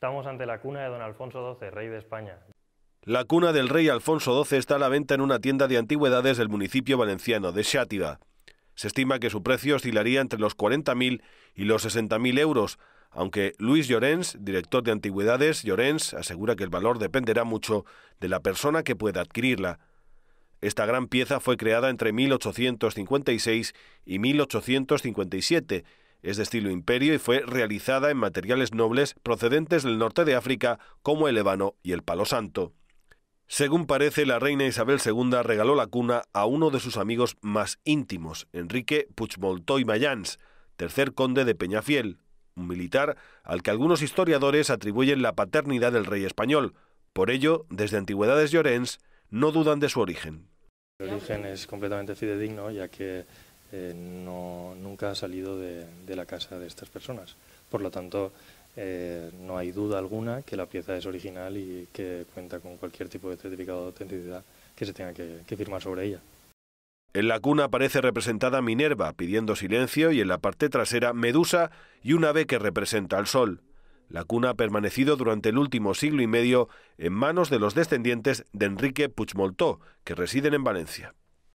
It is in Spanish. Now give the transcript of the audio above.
Estamos ante la cuna de don Alfonso XII, rey de España. La cuna del rey Alfonso XII está a la venta en una tienda de antigüedades del municipio valenciano de Xàtiva. Se estima que su precio oscilaría entre los 40.000 y los 60.000 euros, aunque Luis Llorens, director de antigüedades, Llorens asegura que el valor dependerá mucho de la persona que pueda adquirirla. Esta gran pieza fue creada entre 1856 y 1857 es de estilo imperio y fue realizada en materiales nobles procedentes del norte de África, como el ébano y el palo santo. Según parece, la reina Isabel II regaló la cuna a uno de sus amigos más íntimos, Enrique Puchmoltoy Mayans, tercer conde de Peñafiel, un militar al que algunos historiadores atribuyen la paternidad del rey español. Por ello, desde Antigüedades Llorens, no dudan de su origen. El origen es completamente fidedigno, ya que eh, no, nunca ha salido de, la casa de estas personas. Por lo tanto, eh, no hay duda alguna que la pieza es original y que cuenta con cualquier tipo de certificado de autenticidad que se tenga que, que firmar sobre ella. En la cuna aparece representada Minerva pidiendo silencio y en la parte trasera Medusa y un ave que representa al sol. La cuna ha permanecido durante el último siglo y medio en manos de los descendientes de Enrique Puigmoltó, que residen en Valencia.